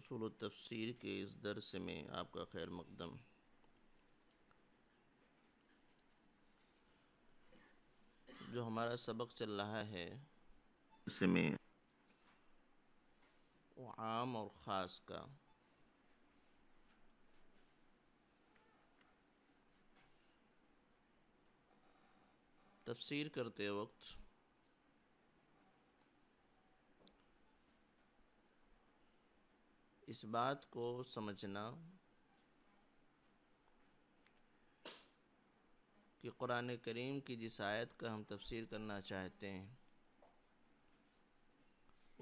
उसूल तफसीर के इस दरस में आपका खैर मकदम जो हमारा सबक चल रहा है इसमें वो आम और ख़ास का तफसीर करते वक्त इस बात को समझना कि कुरान करीम की जिस आयत का हम तफसीर करना चाहते हैं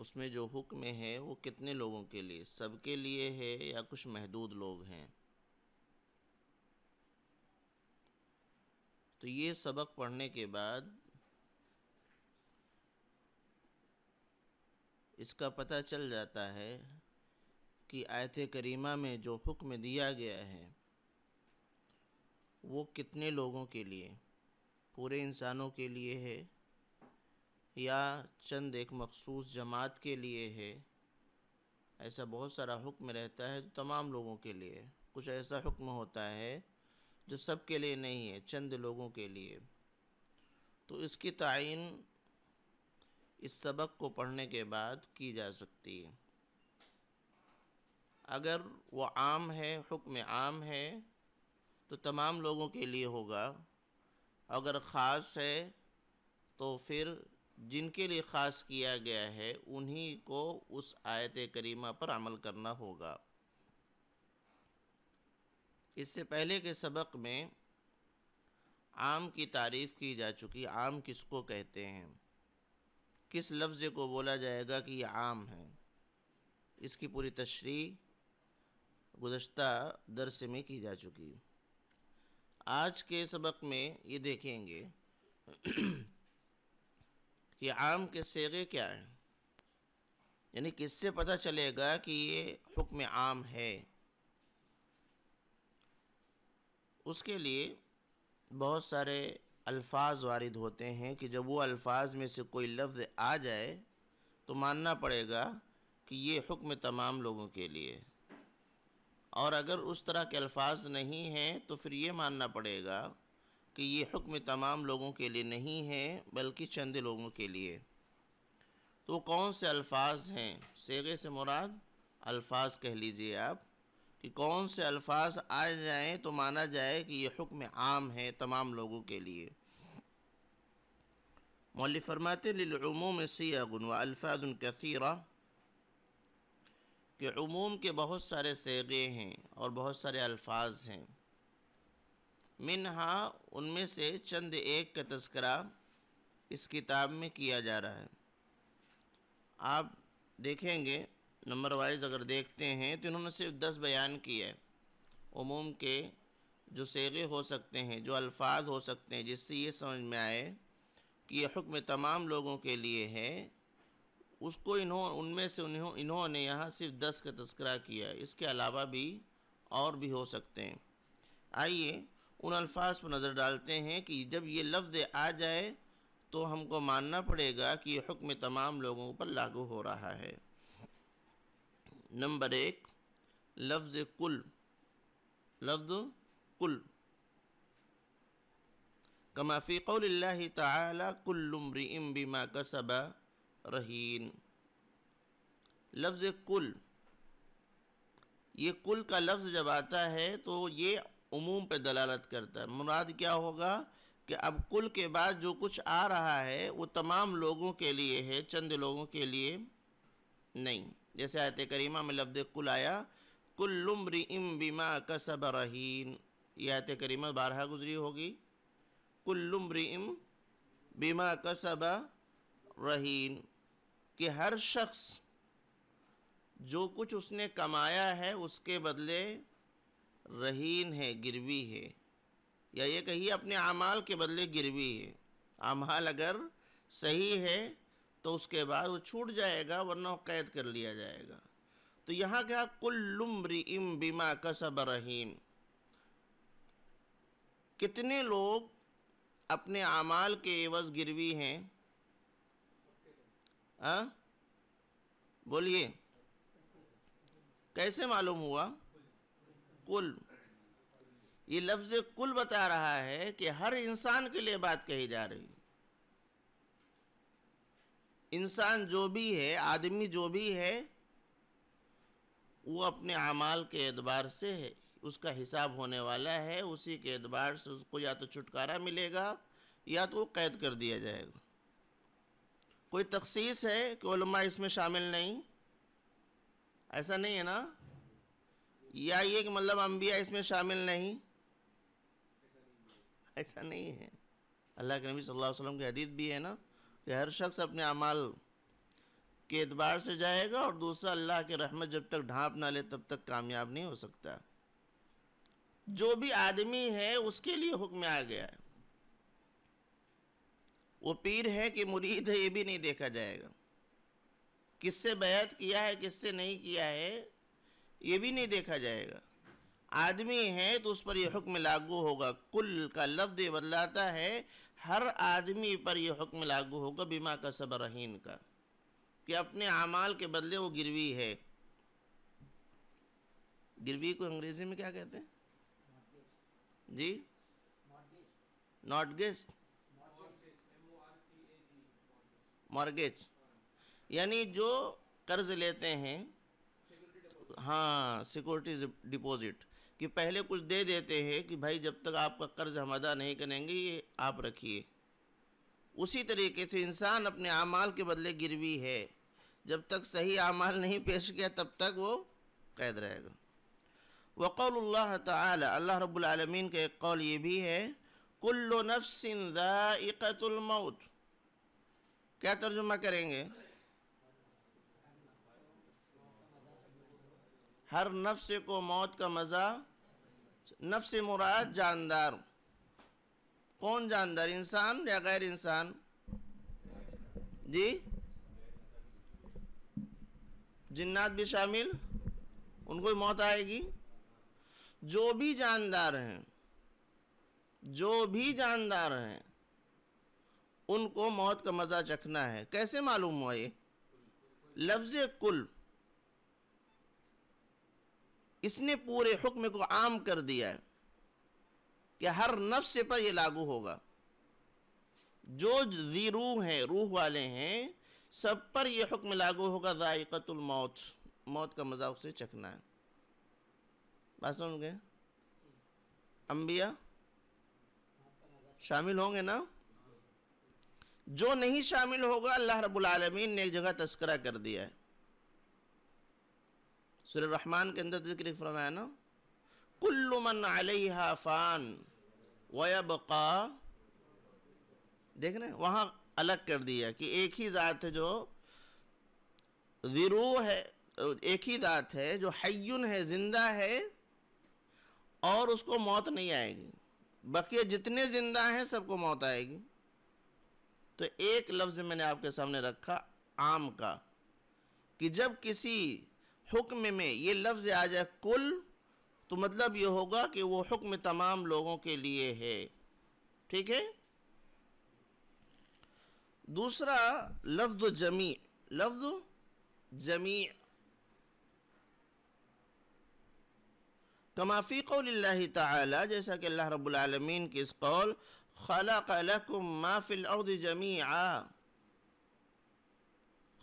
उसमें जो हुक्म है वो कितने लोगों के लिए सबके लिए है या कुछ महदूद लोग हैं तो ये सबक पढ़ने के बाद इसका पता चल जाता है की आयत करीमा में जो हुक्म दिया गया है वो कितने लोगों के लिए पूरे इंसानों के लिए है या चंद एक मखसूस जमात के लिए है ऐसा बहुत सारा हुक्म रहता है तमाम लोगों के लिए कुछ ऐसा हुक्म होता है जो सब के लिए नहीं है चंद लोगों के लिए तो इसकी तयन इस सबक को पढ़ने के बाद की जा सकती है अगर वो आम है हुक्म आम है तो तमाम लोगों के लिए होगा अगर ख़ास है तो फिर जिनके लिए ख़ास किया गया है उन्हीं को उस आयत करीमा पर अमल करना होगा इससे पहले के सबक में आम की तारीफ़ की जा चुकी आम किसको कहते हैं किस लफ्ज़ को बोला जाएगा कि ये आम है इसकी पूरी तशरी गुजशत दरस में की जा चुकी आज के सबक में ये देखेंगे कि आम के सेगे क्या हैं यानी किससे पता चलेगा कि ये हुक्म आम है उसके लिए बहुत सारे अल्फाज वारिद होते हैं कि जब वो अल्फाज में से कोई लफ्ज़ आ जाए तो मानना पड़ेगा कि ये हुक्म तमाम लोगों के लिए और अगर उस तरह के अल्फाज नहीं हैं तो फिर ये मानना पड़ेगा कि ये हुक्म तमाम लोगों के लिए नहीं है बल्कि चंद लोगों के लिए तो कौन से अल्फाज हैं सेगे से मुराद अल्फाज कह लीजिए आप कि कौन से अल्फाज आ जाएं तो माना जाए कि यह हुक्म आम है तमाम लोगों के लिए मौल फरमाते लमूम सियागन व अल्फ़ादन कसीरा कि उमूम के बहुत सारे सेगे हैं और बहुत सारे अल्फाज हैं मिनहा उनमें से चंद एक का तस्करा इस किताब में किया जा रहा है आप देखेंगे नंबर वाइज अगर देखते हैं तो इन्होंने सिर्फ दस बयान किया है उमूम के जो सेगे हो सकते हैं जो अल्फाज हो सकते हैं जिससे ये समझ में आए कि यह हुक्म तमाम लोगों के लिए है उसको इन्हों उनमें से उन्हों इन्होंने यहाँ सिर्फ दस का तस्करा किया है इसके अलावा भी और भी हो सकते हैं आइए उन अल्फाज पर नज़र डालते हैं कि जब ये लफ्ज़ आ जाए तो हमको मानना पड़ेगा कि यह हुक्म तमाम लोगों पर लागू हो रहा है नंबर एक लफ्ज़ कुल लफ्ज़ कुल कमाफ़ी कौल्ला ताला बीमा कसबा रहीन लफ्ज़ कुल ये कुल का लफ्ज़ जब आता है तो ये उमूम पे दलालत करता है मुराद क्या होगा कि अब कुल के बाद जो कुछ आ रहा है वो तमाम लोगों के लिए है चंद लोगों के लिए नहीं जैसे आयत करीमा में लफ्ज़ कुल आया कुल्लुम्र इम बिमा कसब रहीन ये आयत करीमा बारह गुजरी होगी कुल्लुम्र इम बिमा कसब रहीन कि हर शख्स जो कुछ उसने कमाया है उसके बदले रहीन है गिरवी है या ये कहिए अपने अमाल के बदले गिरवी है अमाल अगर सही है तो उसके बाद वो छूट जाएगा वरना कैद कर लिया जाएगा तो यहाँ क्या कुल्लुम्री इम बीमा कसब रहीन कितने लोग अपने अमाल के एवज गिरवी हैं हाँ बोलिए कैसे मालूम हुआ कुल ये लफ्ज़ कुल बता रहा है कि हर इंसान के लिए बात कही जा रही इंसान जो भी है आदमी जो भी है वो अपने अमाल के एतबार से है उसका हिसाब होने वाला है उसी के एतबार से उसको या तो छुटकारा मिलेगा या तो वो कैद कर दिया जाएगा कोई तखसीस है कि इसमें शामिल नहीं ऐसा नहीं है ना या ये कि मतलब अम्बिया इसमें शामिल नहीं ऐसा नहीं है अल्लाह के नबी सल्लल्लाहु अलैहि वसल्लम की हदीत भी है ना कि हर शख्स अपने अमाल के एतबार से जाएगा और दूसरा अल्लाह के रहमत जब तक ढांप ना ले तब तक कामयाब नहीं हो सकता जो भी आदमी है उसके लिए हुक्म आ गया है वो पीर है कि मुरीद है ये भी नहीं देखा जाएगा किससे बैत किया है किससे नहीं किया है ये भी नहीं देखा जाएगा आदमी है तो उस पर यह हुक्म लागू होगा कुल का लफ्ज़ बदलाता है हर आदमी पर यह हुक्म लागू होगा बीमा का सबर रहीन का कि अपने अमाल के बदले वो गिरवी है गिरवी को अंग्रेज़ी में क्या कहते हैं जी नॉट गेस्ट मॉर्गेज यानी जो कर्ज लेते हैं हाँ सिक्योरिटी डिपॉजिट कि पहले कुछ दे देते हैं कि भाई जब तक आपका कर्ज हम अदा नहीं करेंगे ये आप रखिए उसी तरीके से इंसान अपने अमाल के बदले गिरवी है जब तक सही अमाल नहीं पेश किया तब तक वो कैद रहेगा अल्लाह रब्बुल रबालमीन का एक कौल ये भी है कुल्लो नफ्सिन मौत क्या तर्जुमा करेंगे हर नफ्स को मौत का मज़ा नफ्स मुराद जानदार कौन जानदार इंसान या गैर इंसान जी जिन्नात भी शामिल उनको मौत आएगी जो भी जानदार हैं जो भी जानदार हैं उनको मौत का मज़ा चखना है कैसे मालूम हुआ ये लफ्ज़ कुल इसने पूरे हुक्म को आम कर दिया है कि हर नफ्स पर यह लागू होगा जो जी रूह हैं रूह वाले हैं सब पर यह हुक्म लागू होगा ज़ायक़तुल मौत मौत का मज़ा उसे चखना है बात समझ गए अम्बिया शामिल होंगे ना जो नहीं शामिल होगा अल्लाह रब्बुल आलमीन ने एक जगह तस्करा कर दिया है सुर रहमान के अंदर जिक्र फरमाया ना कुल्लुमन अलहा फ़ान वबका देख रहे वहाँ अलग कर दिया कि एक ही ज़ात है जो ज़रू है एक ही ज़ात है जो हयुन है ज़िंदा है और उसको मौत नहीं आएगी बाकी जितने ज़िंदा हैं सबको मौत आएगी तो एक लफ्ज़ मैंने आपके सामने रखा आम का कि जब किसी हुक्म में ये लफ्ज़ आ जाए कुल तो मतलब ये होगा कि वो हुक्म तमाम लोगों के लिए है ठीक है दूसरा लफ्ज़ जमी लफ्ज़ जमी कमाफ़ी कौल जैसा कि अल्लाह रब्बुल रबालमीन इस कौल खलक लकुम माफिल अर्द जमीआ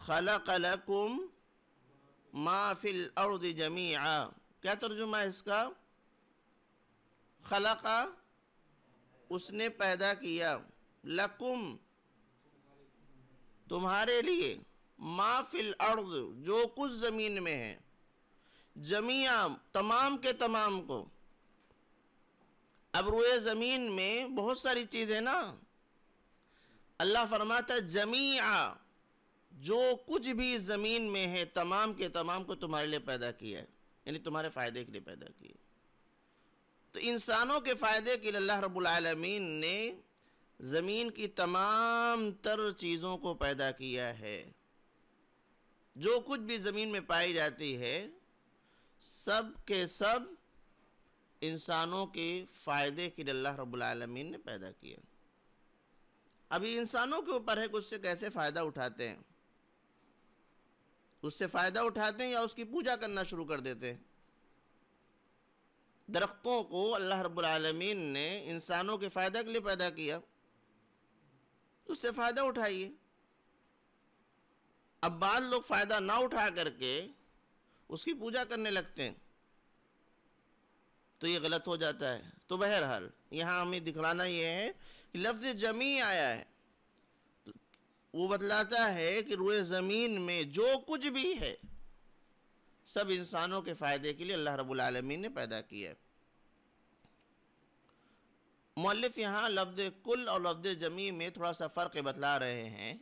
खलक लकुम माफिल अर्द जमीआ क्या तर्जुमा है इसका खलका उसने पैदा किया लकुम तुम्हारे लिए माफिल अर्द जो कुछ ज़मीन में है जमिया तमाम के तमाम को अब रोए ज़मीन में बहुत सारी चीज़ है ना अल्लाह फरमाता जमीआ जो कुछ भी ज़मीन में है तमाम के तमाम को तुम्हारे लिए पैदा किया है यानी तुम्हारे फ़ायदे के लिए पैदा किया तो इंसानों के फ़ायदे के लिए अल्लाह रबालमीन ने ज़मीन की तमाम तर चीज़ों को पैदा किया है जो कुछ भी ज़मीन में पाई जाती है सब के सब इंसानों के फ़ायदे के लिए अल्लाह रबालमीन ने पैदा किया अभी इंसानों के ऊपर है कि उससे कैसे फ़ायदा उठाते हैं उससे फ़ायदा उठाते हैं या उसकी पूजा करना शुरू कर देते हैं दरख्तों को अल्लाह रबालमीन ने इंसानों के फ़ायदा के लिए पैदा किया उससे फ़ायदा उठाइए अब बाद लोग फ़ायदा ना उठा करके उसकी पूजा करने लगते हैं तो ये गलत हो जाता है तो बहरहाल यहाँ हमें दिखलाना ये है कि लफ्ज़ जमी आया है तो वो बतलाता है कि रुए ज़मीन में जो कुछ भी है सब इंसानों के फ़ायदे के लिए अल्लाह रब्बुल रबालमीन ने पैदा किया है मौलफ़ यहाँ लफ्ज़ कुल और लफ्ज़ जमी में थोड़ा सा फ़र्क बतला रहे हैं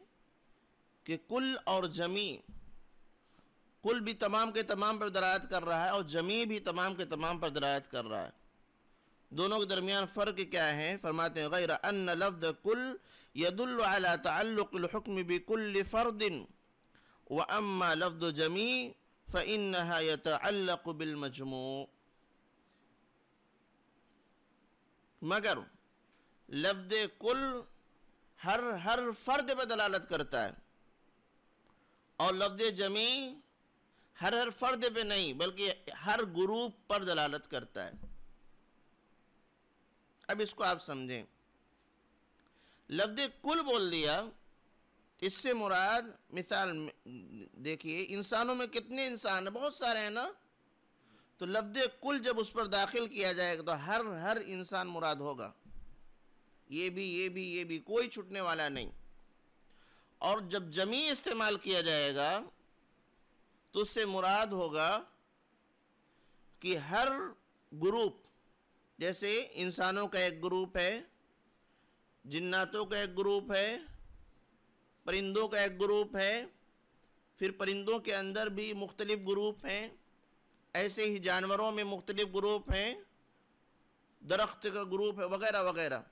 कि कुल और जमी कुल भी तमाम के तमाम पर दरायत कर रहा है और जमी भी तमाम के तमाम पर दरायत कर रहा है दोनों के दरमियान फ़र्क क्या है फरमाते हैं गैर अन लफ्ज़ कुल यदुल्ला तल्लुकम बिकुल फ़र्दिन व अम्मा लफ्ज़ जमी फ़िन यतबिलमजमू मगर लफ्द कुल हर हर फ़र्द पर दलालत करता है और लफ्ज जमी हर हर फर्द पे नहीं बल्कि हर ग्रुप पर दलालत करता है अब इसको आप समझें लफ्ज कुल बोल दिया इससे मुराद मिसाल देखिए इंसानों में कितने इंसान हैं बहुत सारे हैं ना तो लफ्ज कुल जब उस पर दाखिल किया जाएगा तो हर हर इंसान मुराद होगा ये भी ये भी ये भी कोई छूटने वाला नहीं और जब जमी इस्तेमाल किया जाएगा तो उससे मुराद होगा कि हर ग्रुप जैसे इंसानों का एक ग्रुप है जिन्नातों का एक ग्रुप है परिंदों का एक ग्रुप है फिर परिंदों के अंदर भी मुख्तलिफ़ ग्रुप हैं ऐसे ही जानवरों में मुख्तलिफ़ ग्रुप हैं दरख्त का ग्रुप है वगैरह वगैरह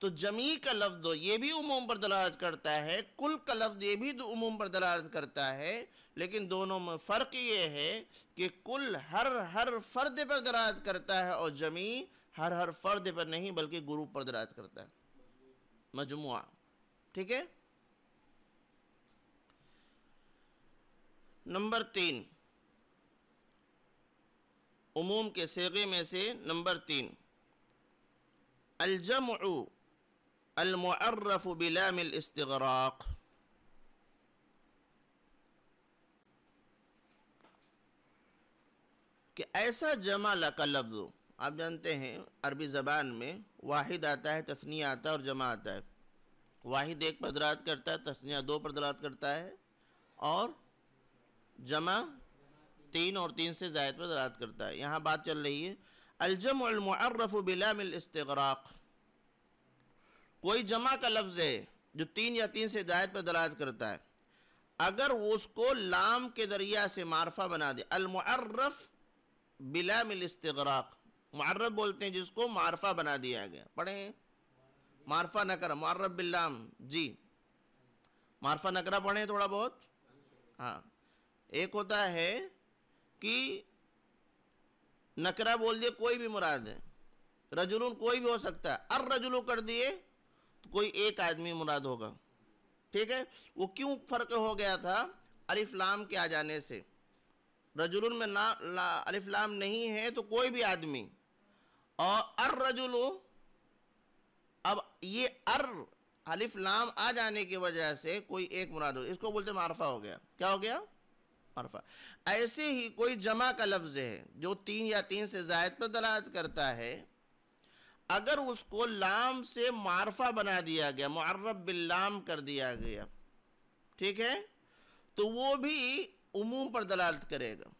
तो जमी का लफ्ज़ ये भी उमूम पर दलालत करता है कुल का लफ्ज़ ये भी उमूम पर दलालत करता है लेकिन दोनों में फ़र्क ये है कि कुल हर हर फर्द पर दलालत करता है और जमी हर हर फर्द पर नहीं बल्कि ग्रुप पर दलालत करता है मजमु ठीक है नंबर तीन उमूम के सेगे में से नंबर तीन अलजम المعرف بلام الاستغراق कि ऐसा जमाला का लफ्ज़ आप जानते हैं अरबी ज़बान में वाहिद आता है तस्निया आता है और जमा आता है वाहिद एक पर दरात करता है तस्निया दो पर दरात करता है और जमा तीन और तीन से जायद पर दरात करता है यहाँ बात चल रही है अलजम अलमर्रफ़ बिलामिल इस्तराक़ कोई जमा का लफ्ज़ है जो तीन या तीन से हिदायत पर दलायत करता है अगर वो उसको लाम के दरिया से मारफा बना दे अलमर्रफ़ बिला मिलस्तराक मारफ बोलते हैं जिसको मारफा बना दिया गया पढ़े मारफा नकरा मारफ बिल्लाम जी मारफा नकरा पढ़े थोड़ा बहुत हाँ एक होता है कि नकरा बोल दिए कोई भी मुराद है रजुलून कोई भी हो सकता है अर रजुलू कर दिए कोई एक आदमी मुराद होगा ठीक है वो क्यों फ़र्क हो गया था अलिफ्लाम के आ जाने से रजुल में ना अलिफ्लाम नहीं है तो कोई भी आदमी और अर रजुल अब ये अर अलिफ्लाम आ जाने की वजह से कोई एक मुराद हो इसको बोलते मारफा हो गया क्या हो गया मारफा ऐसे ही कोई जमा का लफ्ज़ है जो तीन या तीन से जायद पर दलालत करता है अगर उसको लाम से मारफा बना दिया गया मर्रब बिल्लाम कर दिया गया ठीक है तो वो भी उमूम पर दलालत करेगा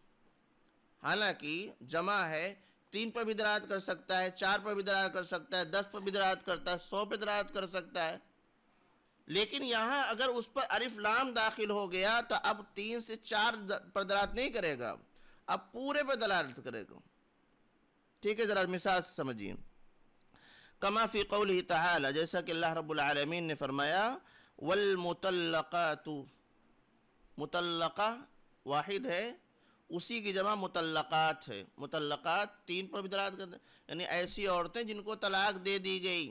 हालांकि जमा है तीन पर भी दलालत कर सकता है चार पर भी दलालत कर सकता है दस पर भी दलालत करता है सौ पर दलालत कर सकता है लेकिन यहाँ अगर उस पर अरिफ लाम दाखिल हो गया तो अब तीन से चार पर दलालत नहीं करेगा अब पूरे पर दलालत करेगा ठीक है ज़रा मिसाज समझिए कमाफ़ी कौल तला जैसा कि अल्लाह रबालमीन ने फरमाया वलमतलक़ातु मुतलक़ा वाहिद है उसी की जमा मुतलक़ात है मुतलक़ात तीन पर भी दरात करते यानी ऐसी औरतें जिनको तलाक दे दी गई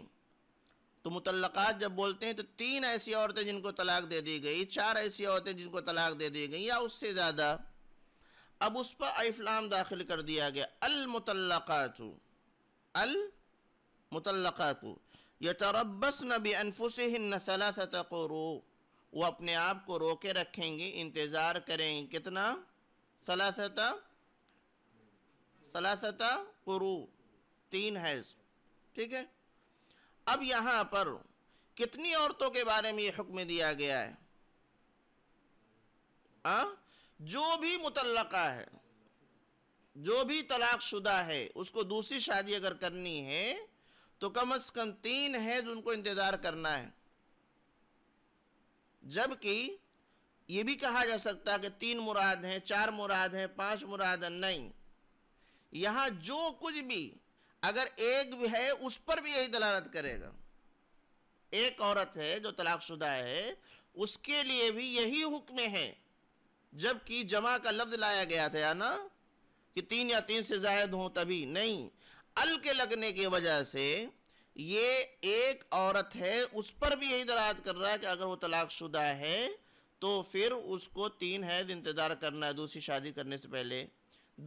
तो मुतलक़ात जब बोलते हैं तो तीन ऐसी औरतें जिनको तलाक दे दी गई चार ऐसी औरतें जिनको तलाक दे दी गई या उससे ज़्यादा अब उस पर अफलाम दाखिल कर दिया गया अलमतलक़ातु अल मुतलक़ात यतरबस नबी अनफुसन्न सलासत रो वो अपने आप को रोके रखेंगे इंतज़ार करें कितना सलासत सलासत कुरु तीन हैज़ ठीक है अब यहाँ पर कितनी औरतों के बारे में ये हुक्म दिया गया है आ? जो भी मुतलका है जो भी तलाक शुदा है उसको दूसरी शादी अगर करनी है तो कम से कम तीन हैज उनको इंतज़ार करना है जबकि ये भी कहा जा सकता है कि तीन मुराद हैं चार मुराद हैं पांच मुराद हैं नहीं यहां जो कुछ भी अगर एक भी है उस पर भी यही दलालत करेगा एक औरत है जो तलाकशुदा है उसके लिए भी यही हुक्म है जबकि जमा का लफ्ज़ लाया गया था ना कि तीन या तीन से जायद हो तभी नहीं अल के लगने की वजह से ये एक औरत है उस पर भी यही दराज कर रहा है कि अगर वो तलाकशुदा है तो फिर उसको तीन हैद इंतज़ार करना है दूसरी शादी करने से पहले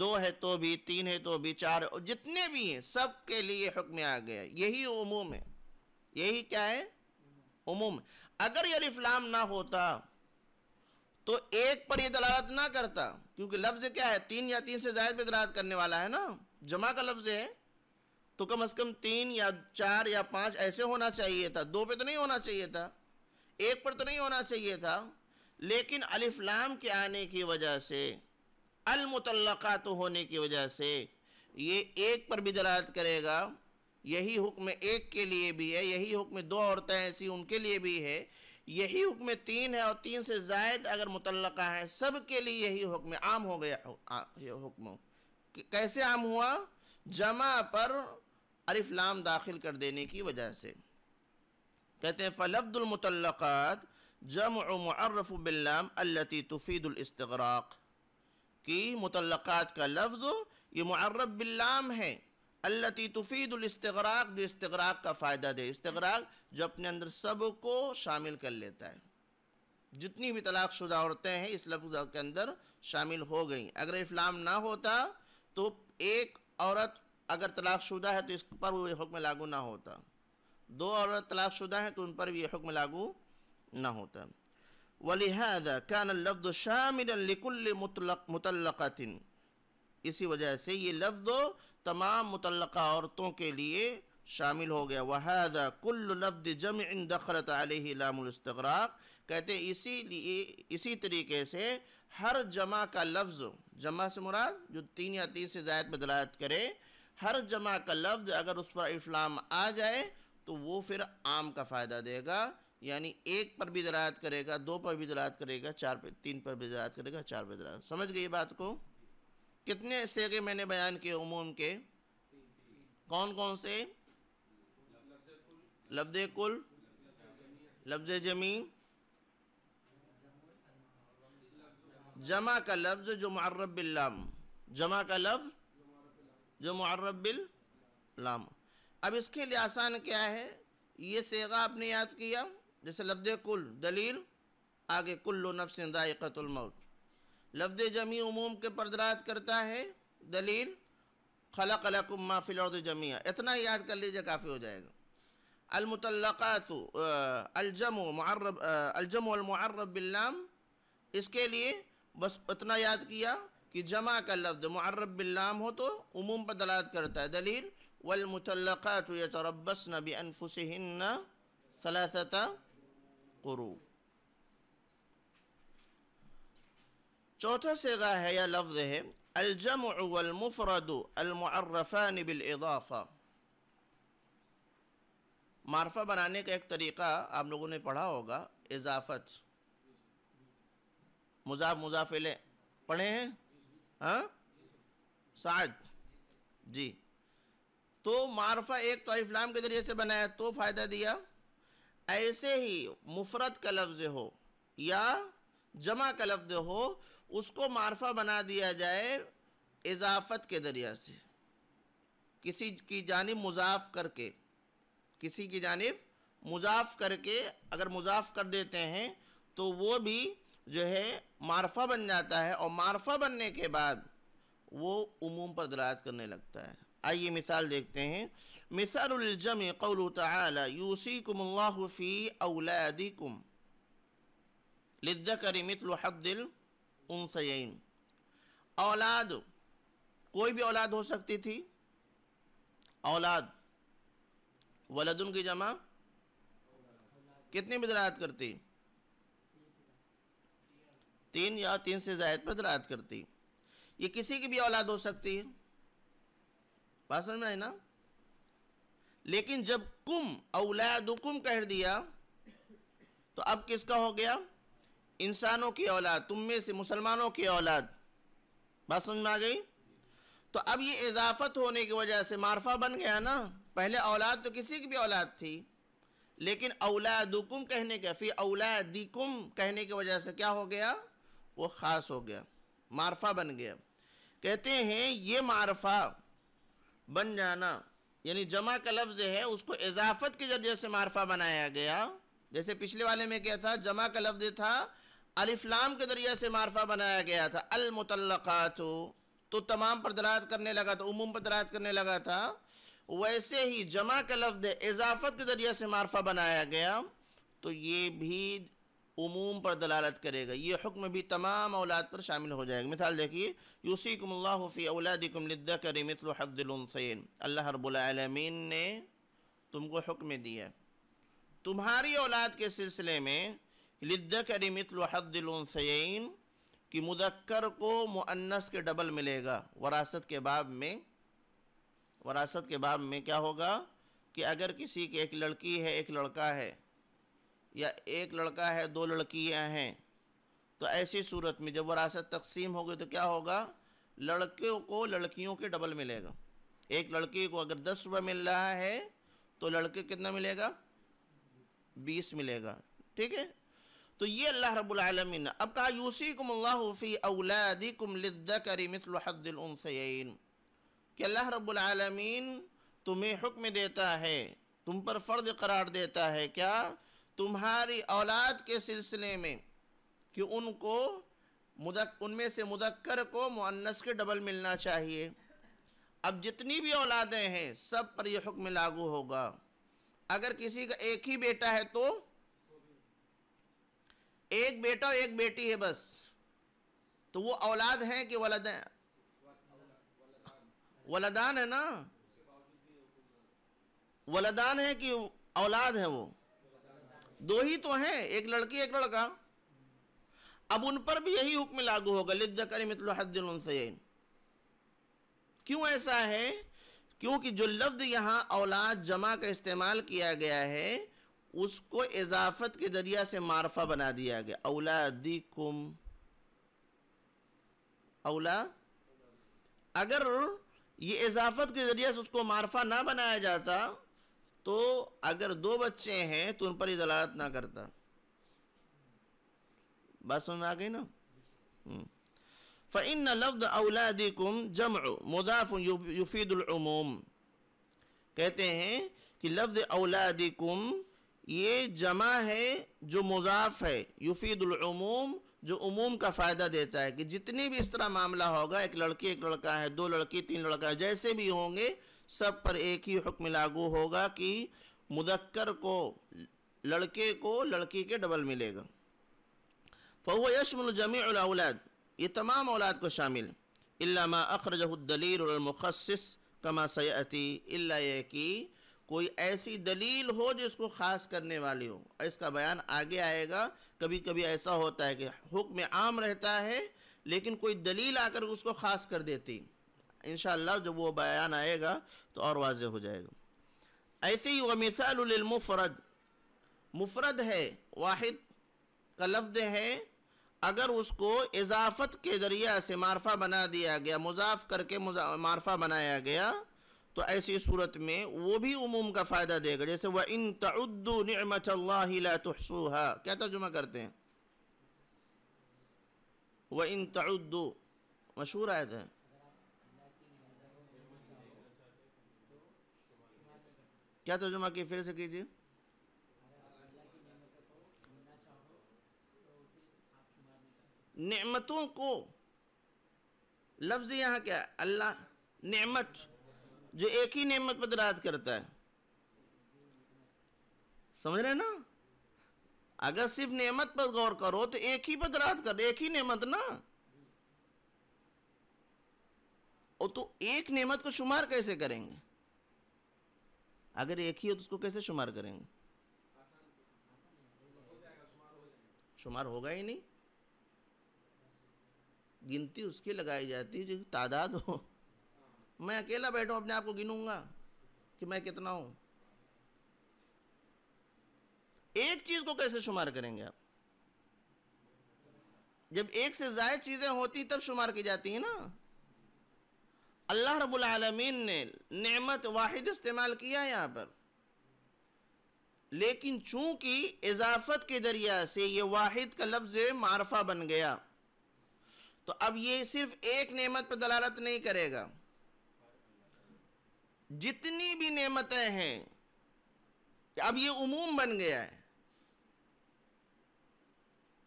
दो है तो भी तीन है तो भी चार है जितने भी हैं सब के लिए हुक्म आ गया यही उमूम है यही क्या है उमूम अगर ये इफ्लाम ना होता तो एक पर यह दलालत ना करता क्योंकि लफ्ज़ क्या है तीन या तीन से जायद पर दराज करने वाला है ना जमा का लफ्ज़ है तो कम से कम तीन या चार या पाँच ऐसे होना चाहिए था दो पे तो नहीं होना चाहिए था एक पर तो नहीं होना चाहिए था लेकिन अलिफ्लाम के आने की वजह से अलमुतलका तो होने की वजह से ये एक पर भी दलालत करेगा यही हुक्म एक के लिए भी है यही हुक्म दो औरतें ऐसी उनके लिए भी है यही हुक्म तीन है और तीन से जायद अगर मुतलका है सब के लिए यही हुक्म आम हो गया हुक्म कैसे आम हुआ जमा पर अरिफ लाम दाखिल कर देने की वजह से कहते हैं फ़लब्दुलमतलक़ात जम मरफ़ बिल्लाम अल्लती तुफ़ीदुलस्तराक की मुतलक़ात का लफ्ज़ ये मरब बिल्लाम है अल्लती तुफ़ीदुलस्तराक जो इस्तराक का फ़ायदा दे इस्तराक जो अपने अंदर सब को शामिल कर लेता है जितनी भी तलाक शुदा औरतें हैं इस लफ्ज़ के अंदर शामिल हो गई अगर इफ़लाम ना होता तो एक औरत अगर तलाक़शुदा है तो इस पर वो हुक्म लागू ना होता दो औरत तलाक़शुदा हैं तो उन पर भी ये हुक्म लागू ना होता वलिहादा कान लफ्ज़ शामिल मुतलक़िन इसी वजह से ये लफ्ज़ तमाम मुतलक़ औरतों के लिए शामिल हो गया वहादा कुल लफ्द जम इन दखलत आलामस्तराक कहते इसी लिए इसी तरीके से हर जमा का लफ्ज़ जमा से मुराद जो तीन या तीन से ज़ायद बदलायत करे हर जमा का लफ्ज़ अगर उस पर इफ्लाम आ जाए तो वो फिर आम का फ़ायदा देगा यानी एक पर भी दरात करेगा दो पर भी दरात करेगा चार पर तीन पर भी दरात करेगा चार पर दरात समझ गई बात को कितने सेगे मैंने बयान किए उमूम के कौन कौन से लफ्ज कुल लफ्ज जमी जमा का लफ्ज़ जो मारब जमा का लफ्ज़ जो मर्रब लाम अब इसके लिए आसान क्या है ये सेगा आपने याद किया जैसे लफ्ज कुल दलील आगे कुल्ल नफ्स लफ्ज जमी उमूम के परदरात करता है दलील खला कलाकुम माफिल जमिया इतना याद कर लीजिए काफ़ी हो जाएगा अलमतलक़ात अलजम अलजम इसके लिए बस इतना याद किया कि जमा का लफ्ज़ मुआरबिल्लाम हो तो उमूम पर दलात करता है दलील वलमतलक़ात यतरबस नबी अनफुसहन सलासता कुरू चौथा सेगा है या लफ्ज़ है अलजम वलमफ़रद अलमरफ़ान बिलदाफ़ा मारफा बनाने का एक तरीक़ा आप लोगों ने पढ़ा होगा इजाफ़त मुजाफ मुजाफिले पढ़े हैं हाँ साठ जी तो मारफा एक तो अलिफ्लाम के ज़रिए से बनाया तो फ़ायदा दिया ऐसे ही मुफरत का लफ्ज़ हो या जमा का लफ्ज़ हो उसको मारफा बना दिया जाए इजाफत के ज़रिए से किसी की जानब मुजाफ करके किसी की जानब मुजाफ करके अगर मुजाफ कर देते हैं तो वो भी जो है मारफा बन जाता है और मारफा बनने के बाद वो उमूम पर दराज करने लगता है आइए मिसाल देखते हैं मिसालजम कौल तूसी कुमल्लाफ़ी कुम लिद्द उनसैन औलाद कोई भी औलाद हो सकती थी औलाद वलदुन की जमा कितनी बदलात करती तीन या तीन से जायद पर दरायत करती ये किसी की भी औलाद हो सकती है बात समझ में आई ना लेकिन जब कुम कुम कह दिया तो अब किसका हो गया इंसानों की औलाद तुम में से मुसलमानों की औलाद बात समझ में आ गई तो अब ये इजाफत होने की वजह से मारफा बन गया ना पहले औलाद तो किसी की भी औलाद थी लेकिन औलादुकुम कहने के फिर औलादिकुम कहने की वजह से क्या हो गया वो ख़ास हो गया मारफा बन गया कहते हैं ये मारफा बन जाना यानी जमा का लफ्ज़ है उसको इजाफत के ज़रिए से मारफा बनाया गया जैसे पिछले वाले में क्या था जमा का लफ्ज़ था अलिफ्लाम के ज़रिए से मारफा बनाया गया था अलमतलो तो तमाम पर दरात करने लगा था उमूम पर दरात करने लगा था वैसे ही जमा का लफ्ज़ इजाफत के ज़रिए से मारफा बनाया गया तो ये भी उमूम पर दलालत करेगा ये हुक्म भी तमाम औलाद पर शामिल हो जाएगा मिसाल देखिए यूसी कमल्लाफ़ी औलादिकमद करीमितल हद्दुलसैन अल्लाह रबालमीन ने तुमको हुक्म दिया तुम्हारी औलाद के सिलसिले में लिद्द करीमितल हद्दुलसैन कि मुदक्कर को मुअन्नस के डबल मिलेगा वरासत के बाब में वरासत के बाब में क्या होगा कि अगर किसी की एक लड़की है एक लड़का है या एक लड़का है दो लड़कियां हैं तो ऐसी सूरत में जब वरासत तकसीम होगी तो क्या होगा लड़के को लड़कियों के डबल मिलेगा एक लड़की को अगर दस रुपये मिल रहा है तो लड़के कितना मिलेगा बीस मिलेगा ठीक है तो ये अल्लाह रबालमीन ने अब कहा यूसी कुमल्लाफ़ी अवलादी कुमलकरीमिलहदिलसैन कि अल्लाह रबालमीन तुम्हें हुक्म देता है तुम पर फ़र्द करार देता है क्या तुम्हारी औलाद के सिलसिले में कि उनको मुदक उनमें से मुदक्कर को मुअन्नस के डबल मिलना चाहिए अब जितनी भी औलादें हैं सब पर यह हुक्म लागू होगा अगर किसी का एक ही बेटा है तो एक बेटा और एक बेटी है बस तो वो औलाद हैं कि वलद हैं वलदान है ना वलदान है कि औलाद है वो दो ही तो हैं एक लड़की एक लड़का अब उन पर भी यही हुक्म लागू होगा करी मित्र हद्दिन क्यों ऐसा है क्योंकि जो लफ्ज़ यहाँ औलाद जमा का इस्तेमाल किया गया है उसको इजाफत के ज़रिया से मारफा बना दिया गया औलादी कुम औला अगर ये इजाफत के ज़रिए से उसको मारफा ना बनाया जाता तो अगर दो बच्चे हैं तो उन पर ही दलालत ना करता बात समझ में आ गई ना हम्म। फ़िन लफ्द अवलादिकुम जम मुदाफ़ युफीदुलूम कहते हैं कि लफ्ज़ औलादिकुम ये जमा है जो मुजाफ है युफीदुलूम जो उमूम का फ़ायदा देता है कि जितनी भी इस तरह मामला होगा एक लड़की एक लड़का है दो लड़की तीन लड़का है जैसे भी होंगे सब पर एक ही हुक्म लागू होगा कि मुदक्कर को लड़के को लड़की के डबल मिलेगा फ़ो यशमल जमी औलाद ये तमाम औलाद को शामिल इलामा अखरजहदलीलमखस कमा सयाती इल्ला ये कि कोई ऐसी दलील हो जिसको ख़ास करने वाली हो इसका बयान आगे आएगा कभी कभी ऐसा होता है कि हुक्म आम रहता है लेकिन कोई दलील आकर उसको ख़ास कर देती इन जब वो बयान आएगा तो और वाज हो जाएगा ऐसे ही वह मिसाल मुफरद मुफरद है वाहिद का लफ्ज़ है अगर उसको इजाफत के दरिया से मारफा बना दिया गया मुजाफ करके मारफा बनाया गया तो ऐसी सूरत में वो भी उमूम का फ़ायदा देगा जैसे वह इन तद्दू नमत तहसूहा क्या तर्जुमा करते हैं वह इन तद्दू मशहूर आयत है क्या तर्जुमा किए फिर से कीजिए नेमतों को लफ्ज़ यहाँ क्या है अल्लाह नेमत जो एक ही नेमत पर दराज करता है समझ रहे ना अगर सिर्फ नेमत पर गौर करो तो एक ही पर दराज कर एक ही नेमत ना और तो एक नेमत को शुमार कैसे करेंगे अगर एक ही हो तो उसको कैसे शुमार करेंगे शुमार होगा ही नहीं गिनती उसकी लगाई जाती है जो तादाद हो मैं अकेला बैठा अपने आप को गिनूंगा कि मैं कितना हूं एक चीज को कैसे शुमार करेंगे आप जब एक से ज्यादा चीजें होती तब शुमार की जाती है ना अल्लाह रब्बुल आलमीन ने नेमत वाहिद इस्तेमाल किया यहाँ पर लेकिन चूंकि इजाफत के दरिया से ये वाहिद का लफ्ज़ मारफा बन गया तो अब ये सिर्फ एक नेमत पर दलालत नहीं करेगा जितनी भी नेमतें हैं अब ये उमूम बन गया है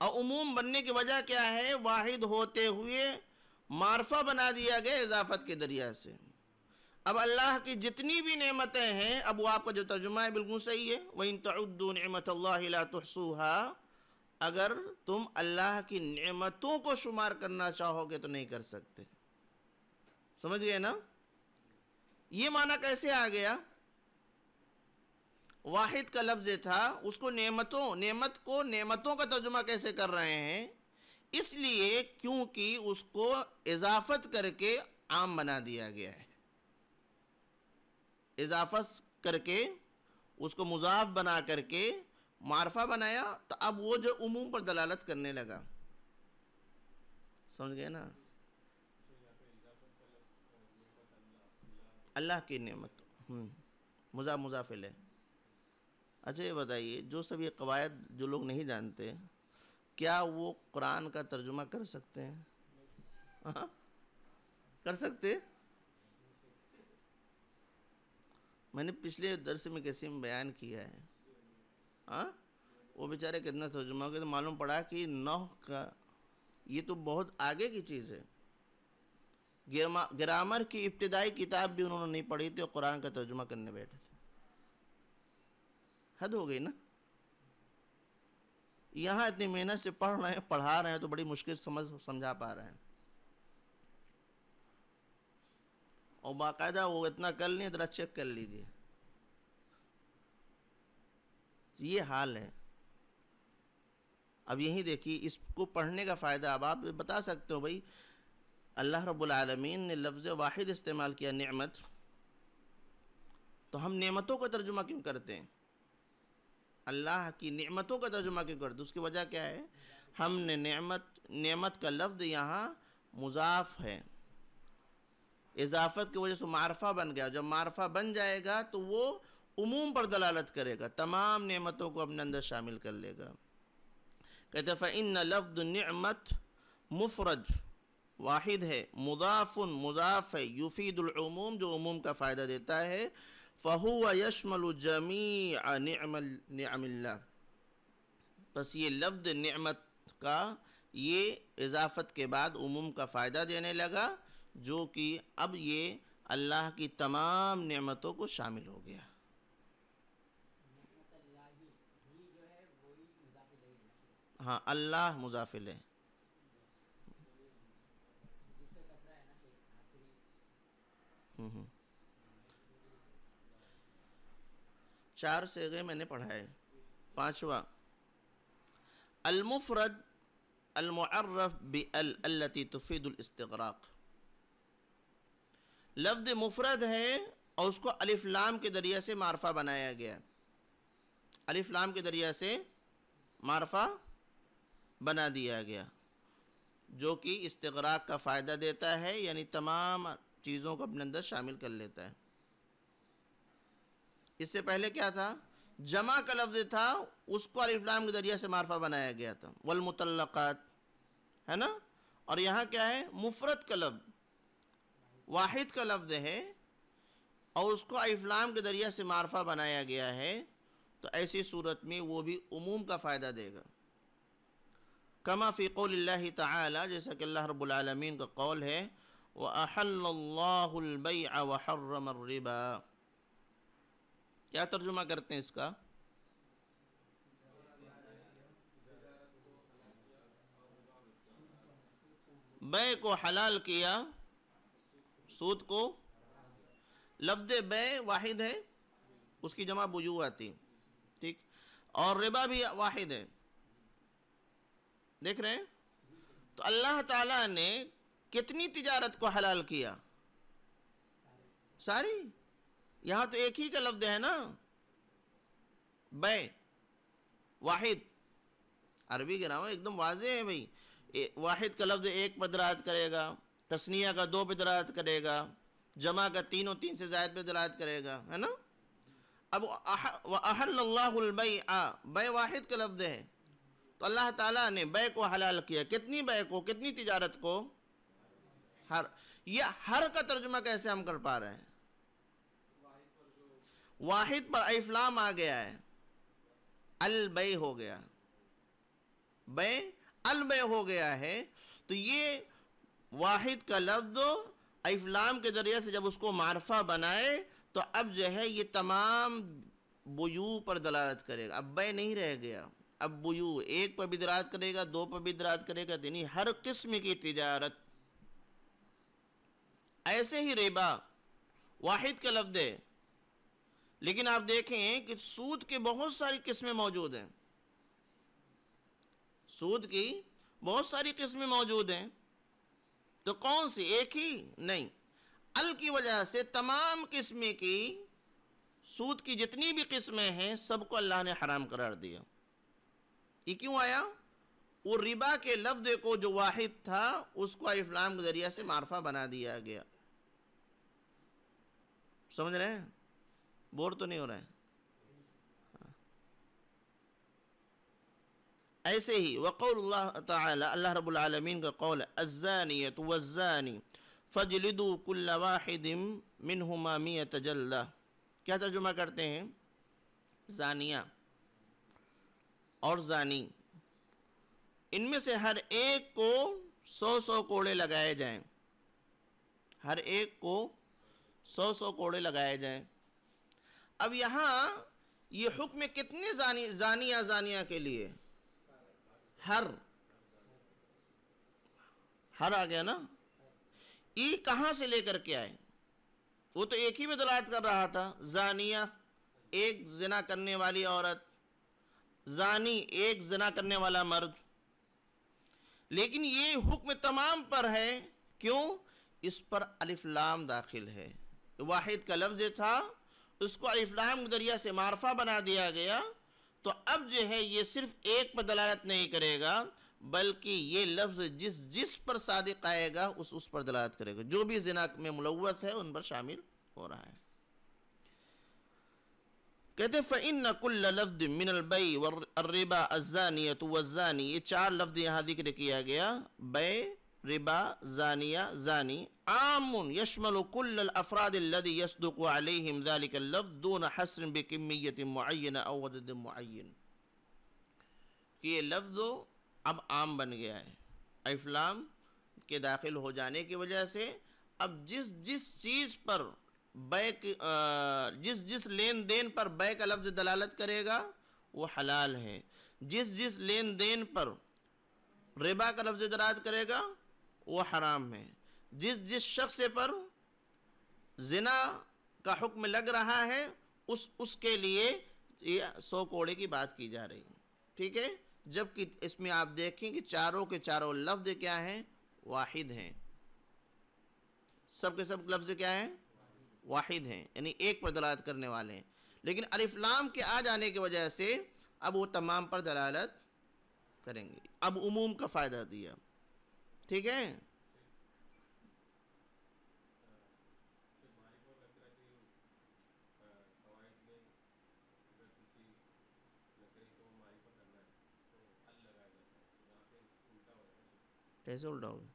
और उमूम बनने की वजह क्या है वाहिद होते हुए मारफा बना दिया गया इजाफत के दरिया से अब अल्लाह की जितनी भी नेमतें हैं अब वो आपका जो तर्जुमा है बिल्कुल सही है वही तउद्दू नमत लातसूहा अगर तुम अल्लाह की नेमतों को शुमार करना चाहोगे तो नहीं कर सकते समझ गए ना ये माना कैसे आ गया वाहिद का लफ्ज़ था उसको नेमतों नेमत को नेमतों का तर्जुमा कैसे कर रहे हैं इसलिए क्योंकि उसको इजाफत करके आम बना दिया गया है इजाफत करके उसको मुजाफ बना करके मारफा बनाया तो अब वो जो उमूम पर दलालत करने लगा समझ गए ना अल्लाह की नेमत मुजा हम्म, मुजाफिल है अच्छा ये बताइए जो सब ये कवायद जो लोग नहीं जानते क्या वो कुरान का तर्जुमा कर सकते हैं हाँ कर सकते मैंने पिछले दरस में कैसी में बयान किया है हाँ वो बेचारे कितना तर्जुमा हो गया तो मालूम पड़ा कि नौ का ये तो बहुत आगे की चीज़ है ग्रामर की इब्तदाई किताब भी उन्होंने नहीं पढ़ी थी और कुरान का तर्जुमा करने बैठे थे हद हो गई ना यहाँ इतनी मेहनत से पढ़ रहे हैं पढ़ा रहे हैं तो बड़ी मुश्किल समझ समझा पा रहे हैं और बाकायदा वो इतना कर लिए जरा चेक कर लीजिए तो ये हाल है अब यही देखिए इसको पढ़ने का फ़ायदा अब आप बता सकते हो भाई अल्लाह रब्बुल रबालमीन ने लफ्ज़ वाहिद इस्तेमाल किया नेमत तो हम नेमतों का तर्जुमा क्यों करते हैं अल्लाह की नेमतों का तर्जुमा क्यों कर दो उसकी वजह क्या है हमने नेमत नेमत का लफ्ज़ यहाँ मुजाफ है इजाफत की वजह से मारफा बन गया जब मारफा बन जाएगा तो वो उमूम पर दलालत करेगा तमाम नेमतों को अपने अंदर शामिल कर लेगा कहते फ़िन लफ्द नमत मुफरज वाहिद है मुदाफ़ुन मुजाफ है यूफ़ीदुलूम जो उमूम का फ़ायदा देता है फ़हुआ यशमल जमी बस ये लफ्द नमत का ये इजाफत के बाद उमूम का फ़ायदा देने लगा जो कि अब ये अल्लाह की तमाम नमतों को शामिल हो गया हाँ अल्लाह मुजाफिल है हम्म हम्म चार सेगे मैंने पढ़ाए पांचवा अलमुफरद अलमरफ बलती तुफीदुलस्तराक लफ्द मुफरद है और उसको अलिफ्लाम के दरिया से मारफा बनाया गया अलिफ्लाम के दरिया से मारफा बना दिया गया जो कि इस्तराक का फ़ायदा देता है यानी तमाम चीज़ों को अपने अंदर शामिल कर लेता है इससे पहले क्या था जमा का लफ्ज़ था उसको अलिफ्लाम के ज़रिए से मारफा बनाया गया था वलमतलक़ात है ना और यहाँ क्या है मुफरत का लफ्ज़ वाहिद का लफ्ज़ है और उसको अफ़लाम के ज़रिए से मारफा बनाया गया है तो ऐसी सूरत में वो भी उमूम का फ़ायदा देगा कमा फ़िकोल ताली जैसा कि अल्लाह रबालमीन का कौल है वहल्लबई वहर्रमरिबा क्या तर्जुमा करते हैं इसका बे को हलाल किया सूद को लफ्ज बे वाहिद है उसकी जमा बुजू आती ठीक और रिबा भी वाहिद है देख रहे हैं तो अल्लाह ताला ने कितनी तिजारत को हलाल किया सारी यहां तो एक ही का लफ्ज है ना बे वाहिद अरबी गिरामा एकदम वाजे है भाई वाहिद का लफ्ज़ एक पदरात करेगा तस्निया का दो पदरात करेगा जमा का तीनों तीन से जायद पदरात करेगा है ना अब अहल्लाबई आ बे वाहिद का लफ्ज़ है तो अल्लाह ताला ने बे को हलाल किया कितनी बे को कितनी तिजारत को हर यह हर का तर्जुमा कैसे हम कर पा रहे हैं वाहिद पर अफलाम आ गया है बे हो गया बे बे हो गया है तो ये वाहिद का लफ्ज़ अफलाम के ज़रिए से जब उसको मारफा बनाए तो अब जो है ये तमाम बुयू पर दलालत करेगा अब बे नहीं रह गया अब बुयू एक पर भी दरात करेगा दो पर भी दरात करेगा यानी हर किस्म की तजारत ऐसे ही रेबा वाहिद का लफ्ज़ है लेकिन आप देखें कि सूद के बहुत सारी किस्में मौजूद हैं सूद की बहुत सारी किस्में मौजूद हैं तो कौन सी एक ही नहीं अल की वजह से तमाम किस्में की सूद की जितनी भी किस्में हैं सबको अल्लाह ने हराम करार दिया ये क्यों आया वो रिबा के लफ्ज़ को जो वाहिद था उसको इस्लाम के जरिया से मारफा बना दिया गया समझ रहे हैं बोर तो नहीं हो रहा है हाँ। ऐसे ही वक़ौल रबीन रबालमीन का कौल अज़ानियत वज़ानी फ़जलदू कुल्लवाहिदिम मिनहुमामी तजल्दा क्या तर्जुमा करते हैं जानिया और जानी इनमें से हर एक को सौ सौ कोड़े लगाए जाएं हर एक को सौ सौ कोड़े लगाए जाएं अब यहाँ ये हुक्म कितने जानी जानिया जानिया के लिए हर हर आ गया ना ई कहाँ से लेकर के आए वो तो एक ही में दलायत कर रहा था जानिया एक जना करने वाली औरत जानी एक जना करने वाला मर्द लेकिन ये हुक्म तमाम पर है क्यों इस पर अलिफ लाम दाखिल है वाहिद का लफ्ज़ था उसको तो अलिफ्लाम दरिया से मारफा बना दिया गया तो अब जो है ये सिर्फ एक पर दलालत नहीं करेगा बल्कि ये लफ्ज़ जिस जिस पर सादिक आएगा उस उस पर दलालत करेगा जो भी जिना में मुलवत है उन पर शामिल हो रहा है कहते फ़िन नकुल लफ्द मिनलबई वर्रबा अजानियत वज़ानी ये चार लफ्ज़ यहाँ जिक्र किया गया बे रिबा जानिया जानी आमुन यशमल अफ़रादी यसदून हसरम बकमियत मुन अवद मुन कि ये लफ्ज़ अब आम बन गया है अफलाम के दाखिल हो जाने की वजह से अब जिस जिस चीज़ पर बैक जिस जिस लेन देन पर बै का लफ्ज़ दलालत करेगा वो हलाल है जिस जिस लेन देन पर रिबा का लफ्ज़ दलालत करेगा वो हराम है जिस जिस शख्स पर जिना का हुक्म लग रहा है उस उसके लिए सौ कोड़े की बात की जा रही ठीक है जबकि इसमें आप देखें कि चारों के चारों लफ्ज़ क्या हैं वाहिद हैं सब के सब लफ्ज़ क्या हैं वाहिद हैं यानी एक पर दलालत करने वाले हैं लेकिन अलिफ्लाम के आ जाने की वजह से अब वो तमाम पर दलालत करेंगे अब उमूम का फ़ायदा दिया ठीक है कैसे उल्टा होगा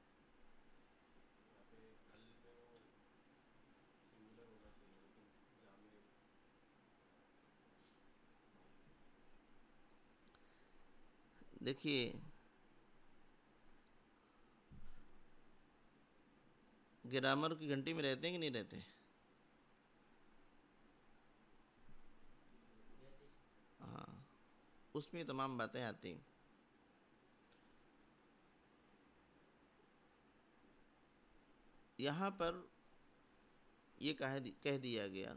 देखिए ग्रामर की घंटी में रहते हैं कि नहीं रहते हाँ उसमें तमाम बातें आती हैं यहाँ पर ये कह कह दिया गया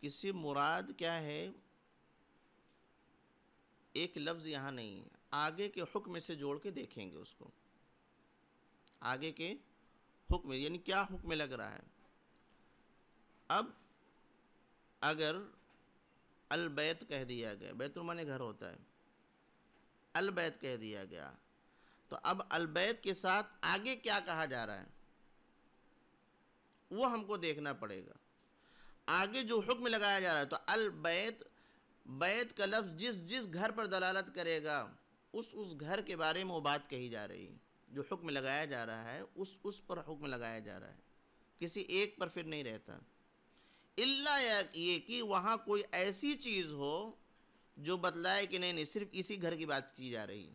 किसी मुराद क्या है एक लफ्ज़ यहाँ नहीं है आगे के हुक्म से जोड़ के देखेंगे उसको आगे के हुक्म यानी क्या हुक्म लग रहा है अब अगर अलबैत कह दिया गया माने घर होता है अलबैत कह दिया गया तो अब अलबैत के साथ आगे क्या कहा जा रहा है वो हमको देखना पड़ेगा आगे जो हुक्म लगाया जा रहा है तो अलबैत बैत का लफ्ज़ जिस जिस घर पर दलालत करेगा उस उस घर के बारे में वो बात कही जा रही है जो हुक्म लगाया जा रहा है उस उस पर हुक्म लगाया जा रहा है किसी एक पर फिर नहीं रहता इल्ला ये कि वहाँ कोई ऐसी चीज़ हो जो बतलाए कि नहीं नहीं सिर्फ इसी घर की बात की जा रही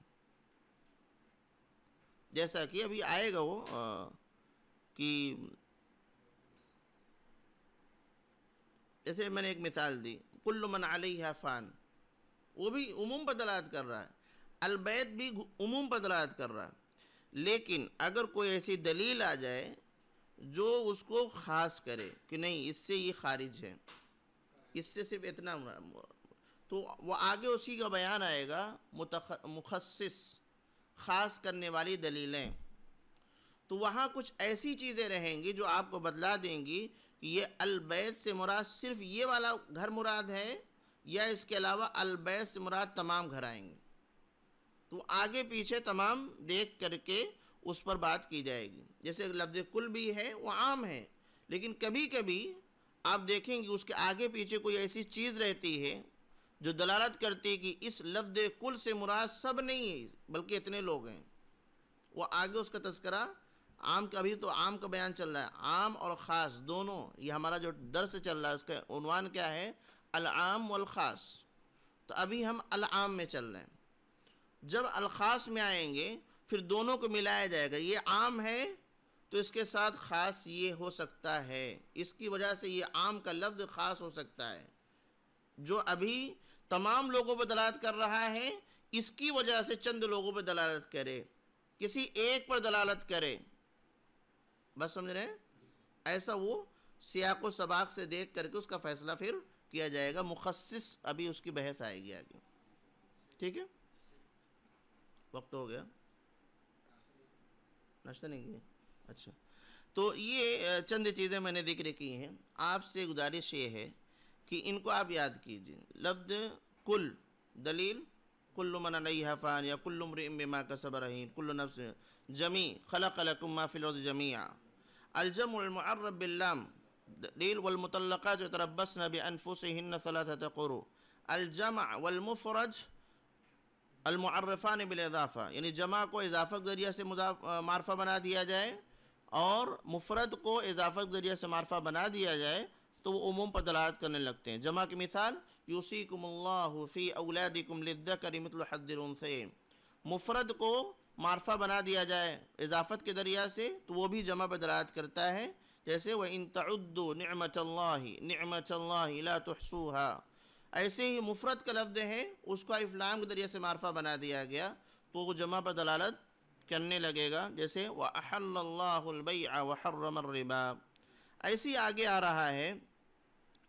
जैसा कि अभी आएगा वो आ, कि जैसे मैंने एक मिसाल दी कुल्लु मन अली फ़ान वो भी उमूम पर दलात कर रहा है अलबैत भी उमूम पर कर रहा है लेकिन अगर कोई ऐसी दलील आ जाए जो उसको ख़ास करे कि नहीं इससे ये खारिज है इससे सिर्फ इतना तो वह आगे उसी का बयान आएगा मुखसस ख़ास करने वाली दलीलें तो वहाँ कुछ ऐसी चीज़ें रहेंगी जो आपको बदला देंगी कि ये अलबैत से मुराद सिर्फ ये वाला घर मुराद है या इसके अलावा अलबैत से मुराद तमाम घर आएंगे तो आगे पीछे तमाम देख करके उस पर बात की जाएगी जैसे लफ्ज़ कुल भी है वो आम है लेकिन कभी कभी आप देखेंगे उसके आगे पीछे कोई ऐसी चीज़ रहती है जो दलालत करती है कि इस लफ्ज़ कुल से मुराद सब नहीं है बल्कि इतने लोग हैं वो आगे उसका तस्करा आम का अभी तो आम का बयान चल रहा है आम और ख़ास दोनों ये हमारा जो दर्स चल रहा है उसका उनवान क्या है अलआम वल ख़ास तो अभी हम अलआम में चल रहे हैं जब अलखास में आएंगे फिर दोनों को मिलाया जाएगा ये आम है तो इसके साथ ख़ास ये हो सकता है इसकी वजह से ये आम का लफ्ज़ ख़ास हो सकता है जो अभी तमाम लोगों पर दलालत कर रहा है इसकी वजह से चंद लोगों पर दलालत करे किसी एक पर दलालत करे बस समझ रहे हैं ऐसा वो सियाको सबाक से देख करके उसका फ़ैसला फिर किया जाएगा मुखसस अभी उसकी बहस आएगी आगे ठीक है वक्त हो गया नाश्ता नहीं किया अच्छा तो ये चंद चीज़ें मैंने जिक्र की हैं आपसे गुजारिश ये है कि इनको आप याद कीजिए लफ्ज़ कुल दलील कुल्लु मन फ़ान या कुल्लु मृमा का सब रहीन कुल्लु नफ्स जमी खलक लकुमा फ़िल जमिया अलजमरबिल्लाम दलील वलमतलक़ा जो तरबस नबी अनफुस हिन्न सलात अलजम वलमफरज अलमरफ़ान इज़ाफ़ा यानी जमा को इजाफा ज़रिया से मारफ़ा बना दिया जाए और मुफरत को के ज़रिया से मारफ़ा बना दिया जाए तो वो उमूम पर दलालत करने लगते हैं जमा की मिसाल यूसी कमल्लाफ़ी अवलादिकमलकरीमतलहदरुन से मुफरत को मारफ़ा बना दिया जाए इजाफ़त के दरिया से तो वो भी जमा पर दलालत करता है जैसे वह इन तद्दो नमत नमत ला तहसूहा ऐसे ही मुफरत का लफ्ज़ है उसको इफ़लाम के ज़रिए से मारफा बना दिया गया तो वो जमा पर दलालत करने लगेगा जैसे वहल्लाबई वहर्रमरिबा ऐसे ही आगे आ रहा है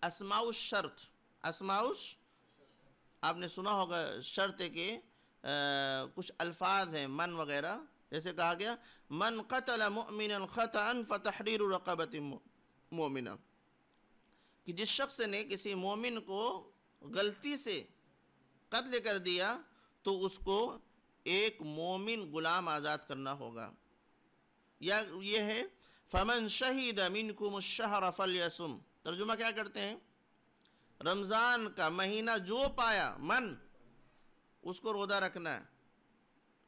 असमाउस शर्त असमाउस आपने सुना होगा शर्त के आ, कुछ अल्फाज हैं मन वगैरह जैसे कहा गया मन कतल मोमिन ख़तान फ़तहरीर कि जिस शख्स ने किसी मोमिन को गलती से कत्ल कर दिया तो उसको एक मोमिन ग़ुलाम आज़ाद करना होगा या ये है फमन शहीद अमीन को मुशाह रफल यसुम तर्जुमा क्या करते हैं रमज़ान का महीना जो पाया मन उसको रोदा रखना है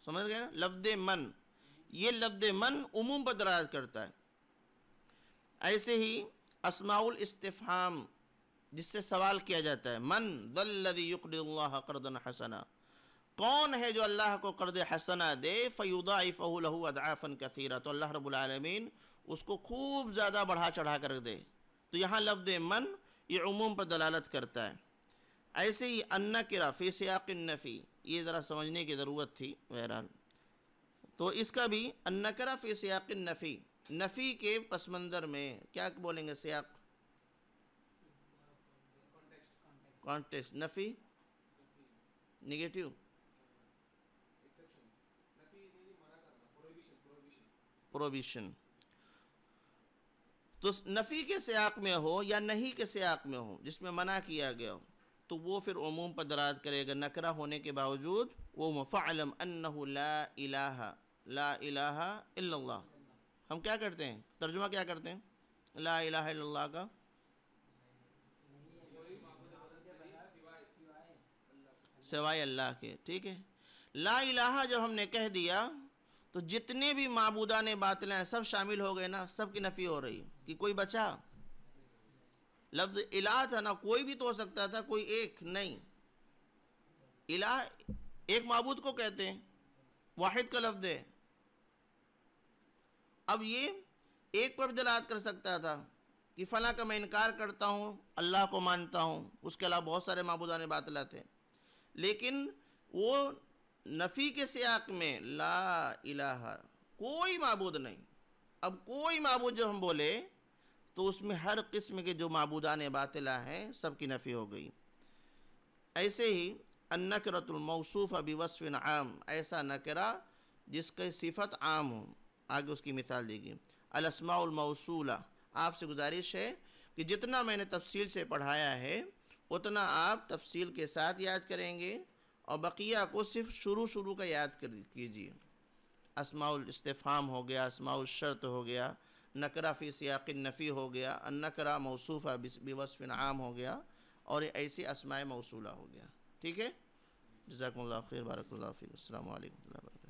समझ गए लफ्द मन ये लफ्द मन उमूम पर दराज करता है ऐसे ही असमाउल इस्तफ़ाम जिससे सवाल किया जाता है मन दल्लदी करदन हसना कौन है जो अल्लाह को करद हसना दे फ़युदाफ़लहू अदाफ़न कसीरा तो अल्लाह रबालमीन उसको खूब ज़्यादा बढ़ा चढ़ा कर दे तो यहाँ लफ्द मन ये उमूम पर दलालत करता है ऐसे ही अन्ना किरा फ़ी नफ़ी ये ज़रा समझने की ज़रूरत थी बहरहाल तो इसका भी अन्नकरा फ़ी सयाक़नफ़ी नफ़ी के पस मंज़र में क्या बोलेंगे सयाक़ कॉन्टेक्स्ट तो नफी निगेटिव प्रोविशन तो नफ़ी के सयाक में हो या नहीं के सयाक में हो जिसमें मना किया गया हो तो वो फिर उमूम पर दराज करेगा नकरा होने के बावजूद वो मफ़ालम अल्लाह ला इलाहा इल्लल्लाह हम क्या करते हैं तर्जुमा क्या करते हैं ला इलाहा इल्लल्लाह का सिवाय अल्लाह के ठीक है ला इलाहा जब हमने कह दिया तो जितने भी मबूदा ने बातलें सब शामिल हो गए ना सब की नफ़ी हो रही कि कोई बचा लफ्ज़ इलाह था ना कोई भी तो हो सकता था कोई एक नहीं इलाह एक मबूद को कहते हैं वाहिद का लफ्ज़ है अब ये एक पर दलात कर सकता था कि फ़ला का मैं इनकार करता हूँ अल्लाह को मानता हूँ उसके अलावा बहुत सारे मबूदा ने बातलाते थे लेकिन वो नफ़ी के सियाक में ला इलाहा कोई मबूद नहीं अब कोई मबूद जो हम बोले तो उसमें हर किस्म के जो मबूदान बातला हैं सब की नफ़ी हो गई ऐसे ही अन्नकरतमौसूफ़ अभी वसफ़िन आम ऐसा नकरा जिसकी सिफत आम हो आगे उसकी मिसाल देगी अलस्माउलमौसूला आपसे गुजारिश है कि जितना मैंने तफसील से पढ़ाया है उतना आप तफसील के साथ याद करेंगे और बकिया को सिर्फ शुरू शुरू का याद कर कीजिए असमाउल इस्तेफ़ाम हो गया असमाउल शर्त हो गया नकरा फ़ी सियाक़ नफ़ी हो गया नकरा मौसूफ़ा बिवसफ़िन आम हो गया और ऐसे असमाय मौसूला हो गया ठीक है जजाकल्ला खैर बारकल्ला फ़िर असल वरक